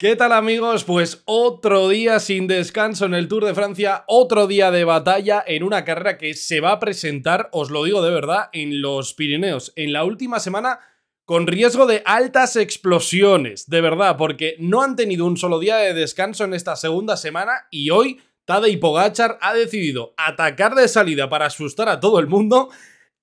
¿Qué tal amigos? Pues otro día sin descanso en el Tour de Francia, otro día de batalla en una carrera que se va a presentar, os lo digo de verdad, en los Pirineos, en la última semana con riesgo de altas explosiones, de verdad, porque no han tenido un solo día de descanso en esta segunda semana y hoy Tadej Pogachar ha decidido atacar de salida para asustar a todo el mundo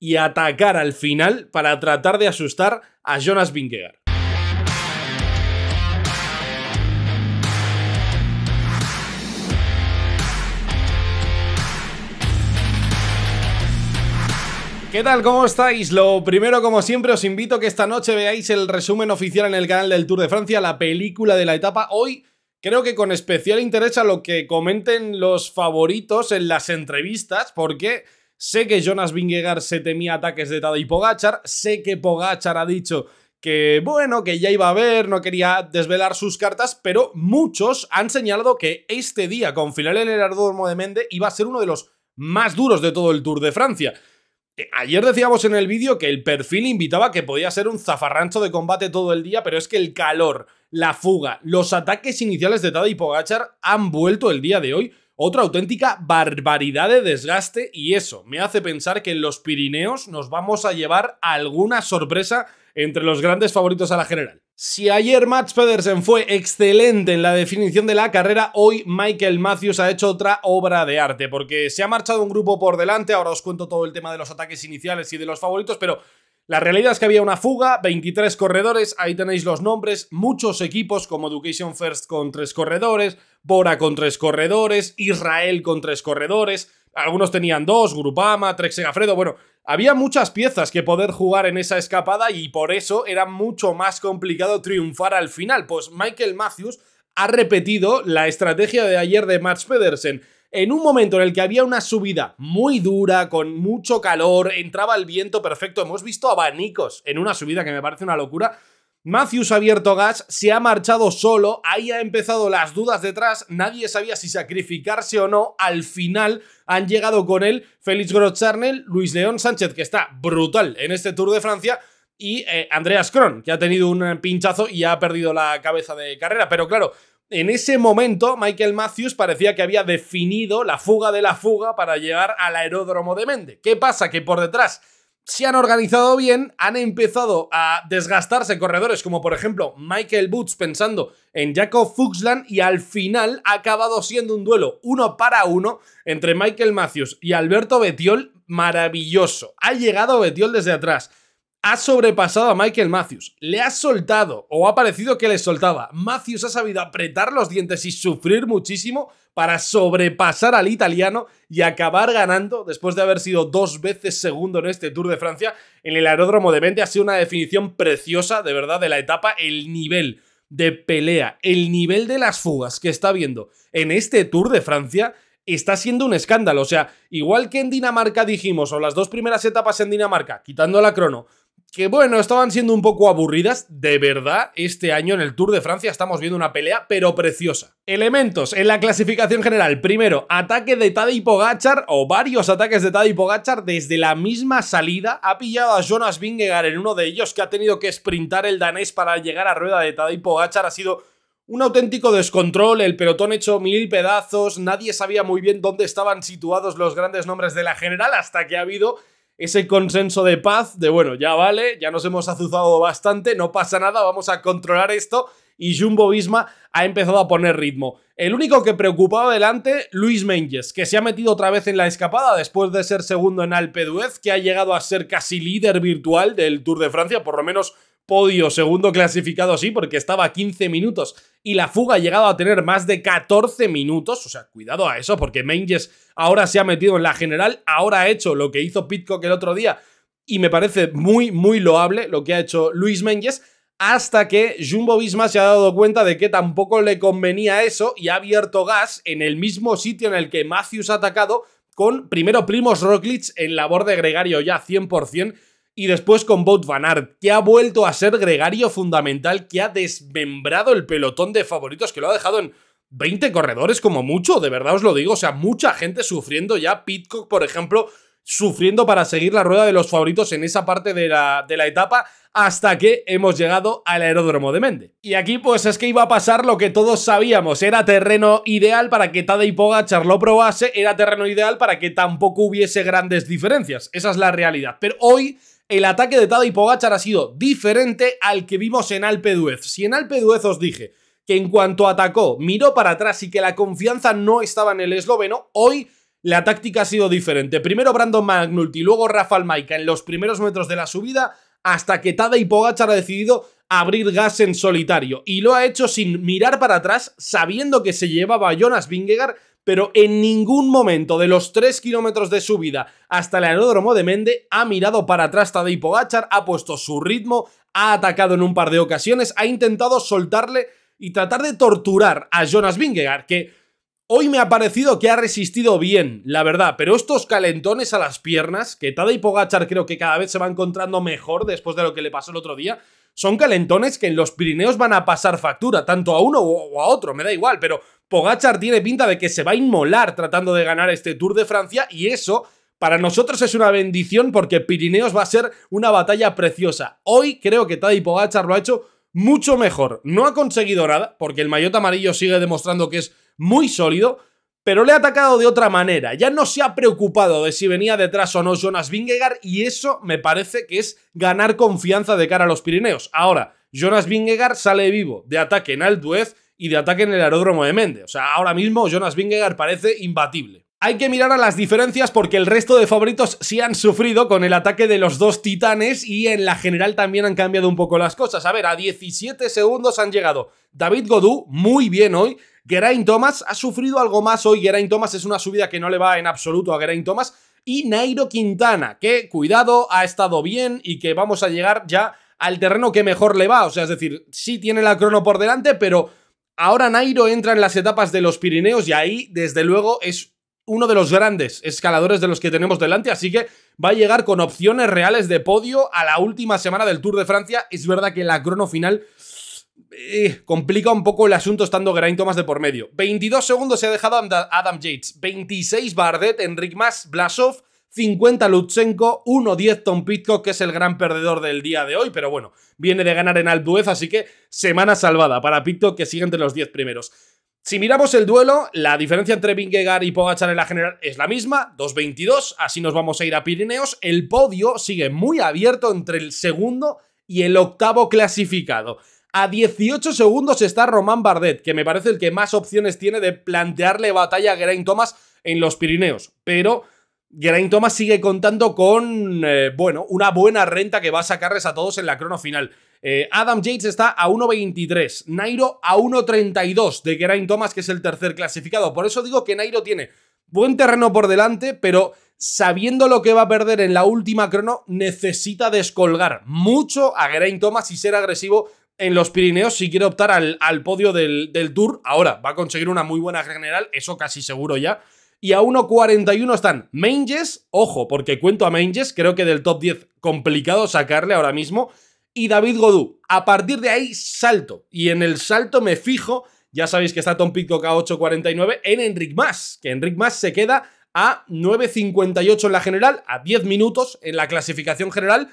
y atacar al final para tratar de asustar a Jonas Vingegaard. ¿Qué tal? ¿Cómo estáis? Lo primero, como siempre, os invito a que esta noche veáis el resumen oficial en el canal del Tour de Francia, la película de la etapa. Hoy creo que con especial interés a lo que comenten los favoritos en las entrevistas, porque sé que Jonas Vingegaard se temía ataques de y Pogachar, sé que Pogachar ha dicho que bueno, que ya iba a ver, no quería desvelar sus cartas, pero muchos han señalado que este día con final en el aeródromo de Mende iba a ser uno de los más duros de todo el Tour de Francia. Eh, ayer decíamos en el vídeo que el perfil invitaba que podía ser un zafarrancho de combate todo el día, pero es que el calor, la fuga, los ataques iniciales de Tada y Pogachar han vuelto el día de hoy. Otra auténtica barbaridad de desgaste y eso me hace pensar que en los Pirineos nos vamos a llevar alguna sorpresa entre los grandes favoritos a la general. Si ayer Max Pedersen fue excelente en la definición de la carrera, hoy Michael Matthews ha hecho otra obra de arte, porque se ha marchado un grupo por delante, ahora os cuento todo el tema de los ataques iniciales y de los favoritos, pero la realidad es que había una fuga, 23 corredores, ahí tenéis los nombres, muchos equipos como Education First con tres corredores, Bora con tres corredores, Israel con tres corredores, algunos tenían dos, Grupama, Trek Segafredo, bueno, había muchas piezas que poder jugar en esa escapada y por eso era mucho más complicado triunfar al final. Pues Michael Matthews ha repetido la estrategia de ayer de Max Pedersen. En un momento en el que había una subida muy dura, con mucho calor, entraba el viento perfecto, hemos visto abanicos en una subida que me parece una locura. Matthews ha abierto gas, se ha marchado solo, ahí ha empezado las dudas detrás, nadie sabía si sacrificarse o no, al final han llegado con él Félix Grotscharnel, Luis León Sánchez, que está brutal en este Tour de Francia, y eh, Andreas Kron, que ha tenido un eh, pinchazo y ha perdido la cabeza de carrera, pero claro... En ese momento, Michael Matthews parecía que había definido la fuga de la fuga para llegar al aeródromo de Mende. ¿Qué pasa? Que por detrás se han organizado bien, han empezado a desgastarse corredores como por ejemplo Michael Boots pensando en Jacob Fuchsland y al final ha acabado siendo un duelo uno para uno entre Michael Matthews y Alberto Betiol maravilloso. Ha llegado Betiol desde atrás ha sobrepasado a Michael Matthews, le ha soltado o ha parecido que le soltaba. Matthews ha sabido apretar los dientes y sufrir muchísimo para sobrepasar al italiano y acabar ganando después de haber sido dos veces segundo en este Tour de Francia en el aeródromo de Vente. Ha sido una definición preciosa, de verdad, de la etapa, el nivel de pelea, el nivel de las fugas que está viendo en este Tour de Francia está siendo un escándalo. O sea, igual que en Dinamarca dijimos, o las dos primeras etapas en Dinamarca, quitando la crono, que bueno, estaban siendo un poco aburridas, de verdad, este año en el Tour de Francia estamos viendo una pelea, pero preciosa. Elementos en la clasificación general. Primero, ataque de Tadej Pogachar, o varios ataques de Tadej Pogachar desde la misma salida. Ha pillado a Jonas Vingegaard en uno de ellos, que ha tenido que sprintar el danés para llegar a rueda de Tadej Pogachar. Ha sido un auténtico descontrol, el pelotón hecho mil pedazos, nadie sabía muy bien dónde estaban situados los grandes nombres de la general hasta que ha habido ese consenso de paz de, bueno, ya vale, ya nos hemos azuzado bastante, no pasa nada, vamos a controlar esto y Jumbo Visma ha empezado a poner ritmo. El único que preocupaba delante, Luis Menges, que se ha metido otra vez en la escapada después de ser segundo en Alpe que ha llegado a ser casi líder virtual del Tour de Francia, por lo menos podio segundo clasificado sí, porque estaba a 15 minutos y la fuga ha llegado a tener más de 14 minutos, o sea, cuidado a eso porque Menges ahora se ha metido en la general, ahora ha hecho lo que hizo Pitcock el otro día y me parece muy, muy loable lo que ha hecho Luis Menges hasta que Jumbo Visma se ha dado cuenta de que tampoco le convenía eso y ha abierto gas en el mismo sitio en el que Matthews ha atacado con primero Primos Roglic en labor de gregario ya 100%, y después con Bout Van Aert, que ha vuelto a ser gregario fundamental, que ha desmembrado el pelotón de favoritos, que lo ha dejado en 20 corredores como mucho, de verdad os lo digo, o sea, mucha gente sufriendo ya, Pitcock, por ejemplo, sufriendo para seguir la rueda de los favoritos en esa parte de la, de la, etapa hasta que hemos llegado al aeródromo de Mende. Y aquí pues es que iba a pasar lo que todos sabíamos, era terreno ideal para que Tadej Pogacar lo probase, era terreno ideal para que tampoco hubiese grandes diferencias, esa es la realidad. Pero hoy el ataque de Tadej Pogachar ha sido diferente al que vimos en Alpe Si en Alpe os dije que en cuanto atacó, miró para atrás y que la confianza no estaba en el esloveno, hoy la táctica ha sido diferente. Primero Brandon Magnulti, luego Rafael Maika en los primeros metros de la subida, hasta que Tadej Pogachar ha decidido abrir gas en solitario. Y lo ha hecho sin mirar para atrás, sabiendo que se llevaba a Jonas Vingegaard, pero en ningún momento de los 3 kilómetros de subida hasta el aeródromo de Mende ha mirado para atrás Tadej Pogachar, ha puesto su ritmo, ha atacado en un par de ocasiones, ha intentado soltarle y tratar de torturar a Jonas Vingegaard, que Hoy me ha parecido que ha resistido bien, la verdad, pero estos calentones a las piernas, que Tadej Pogachar creo que cada vez se va encontrando mejor después de lo que le pasó el otro día, son calentones que en los Pirineos van a pasar factura, tanto a uno o a otro, me da igual, pero Pogachar tiene pinta de que se va a inmolar tratando de ganar este Tour de Francia y eso para nosotros es una bendición porque Pirineos va a ser una batalla preciosa. Hoy creo que Tadej Pogachar lo ha hecho mucho mejor. No ha conseguido nada porque el maillot amarillo sigue demostrando que es muy sólido, pero le ha atacado de otra manera. Ya no se ha preocupado de si venía detrás o no Jonas Vingegaard y eso me parece que es ganar confianza de cara a los Pirineos. Ahora, Jonas Vingegaard sale vivo de ataque en Alduez y de ataque en el aeródromo de Mende. O sea, ahora mismo Jonas Vingegaard parece imbatible. Hay que mirar a las diferencias porque el resto de favoritos sí han sufrido con el ataque de los dos titanes y en la general también han cambiado un poco las cosas. A ver, a 17 segundos han llegado David Godú, muy bien hoy, Geraint Thomas ha sufrido algo más hoy. Geraint Thomas es una subida que no le va en absoluto a Geraint Thomas. Y Nairo Quintana, que cuidado, ha estado bien y que vamos a llegar ya al terreno que mejor le va. O sea, es decir, sí tiene la crono por delante, pero ahora Nairo entra en las etapas de los Pirineos y ahí, desde luego, es uno de los grandes escaladores de los que tenemos delante, así que va a llegar con opciones reales de podio a la última semana del Tour de Francia. Es verdad que la crono final eh, complica un poco el asunto estando Geraint Thomas de por medio. 22 segundos se ha dejado Adam Yates, 26 Bardet, Enric Mas, Blasov, 50 Lutsenko, 1-10 Tom Pitko que es el gran perdedor del día de hoy, pero bueno, viene de ganar en Alduez, así que semana salvada para Pito que sigue entre los 10 primeros. Si miramos el duelo, la diferencia entre Vingegaard y Pogachar en la general es la misma, 2-22, así nos vamos a ir a Pirineos. El podio sigue muy abierto entre el segundo y el octavo clasificado. A 18 segundos está Román Bardet, que me parece el que más opciones tiene de plantearle batalla a Geraint Thomas en los Pirineos. Pero Geraint Thomas sigue contando con, eh, bueno, una buena renta que va a sacarles a todos en la crono final. Eh, Adam Yates está a 1.23, Nairo a 1.32 de Geraint Thomas, que es el tercer clasificado. Por eso digo que Nairo tiene buen terreno por delante, pero sabiendo lo que va a perder en la última crono, necesita descolgar mucho a Geraint Thomas y ser agresivo en los Pirineos si quiere optar al, al podio del, Tour. Ahora va a conseguir una muy buena general, eso casi seguro ya. Y a 1.41 están Manges… ojo, porque cuento a Manges, creo que del top 10 complicado sacarle ahora mismo. Y David Godú. A partir de ahí salto. Y en el salto me fijo, ya sabéis que está Tom Pitcock a 8.49, en Enric Mas, que Enric Mas se queda a 9.58 en la general, a 10 minutos en la clasificación general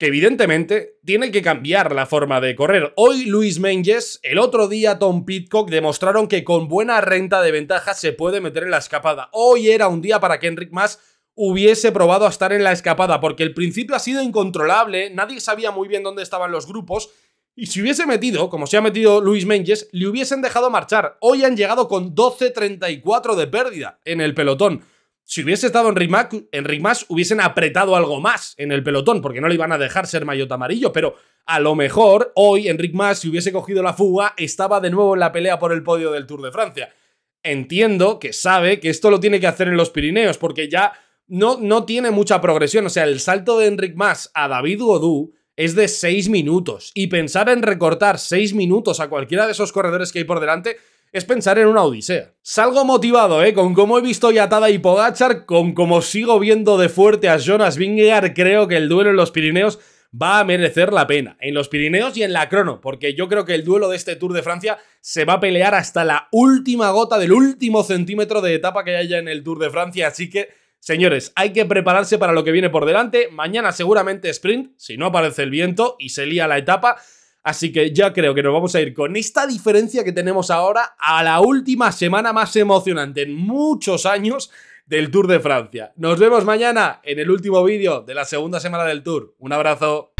que evidentemente tiene que cambiar la forma de correr. Hoy Luis Menges, el otro día Tom Pitcock demostraron que con buena renta de ventaja se puede meter en la escapada. Hoy era un día para que Enric Mas hubiese probado a estar en la escapada, porque el principio ha sido incontrolable, nadie sabía muy bien dónde estaban los grupos, y si hubiese metido, como se ha metido Luis Menges, le hubiesen dejado marchar. Hoy han llegado con 12.34 de pérdida en el pelotón. Si hubiese estado en Rimac, en más hubiesen apretado algo más en el pelotón, porque no le iban a dejar ser maillot amarillo, pero a lo mejor hoy Enric más si hubiese cogido la fuga, estaba de nuevo en la pelea por el podio del Tour de Francia. Entiendo que sabe que esto lo tiene que hacer en los Pirineos, porque ya no, no tiene mucha progresión. O sea, el salto de Enric Mas a David Godú es de 6 minutos. Y pensar en recortar seis minutos a cualquiera de esos corredores que hay por delante es pensar en una odisea. Salgo motivado, ¿eh? Con cómo he visto Yatada y Pogachar, con cómo sigo viendo de fuerte a Jonas Vingegaard, creo que el duelo en los Pirineos va a merecer la pena. En los Pirineos y en la crono, porque yo creo que el duelo de este Tour de Francia se va a pelear hasta la última gota del último centímetro de etapa que haya en el Tour de Francia, así que Señores, hay que prepararse para lo que viene por delante. Mañana seguramente sprint, si no aparece el viento y se lía la etapa. Así que ya creo que nos vamos a ir con esta diferencia que tenemos ahora a la última semana más emocionante en muchos años del Tour de Francia. Nos vemos mañana en el último vídeo de la segunda semana del Tour. Un abrazo.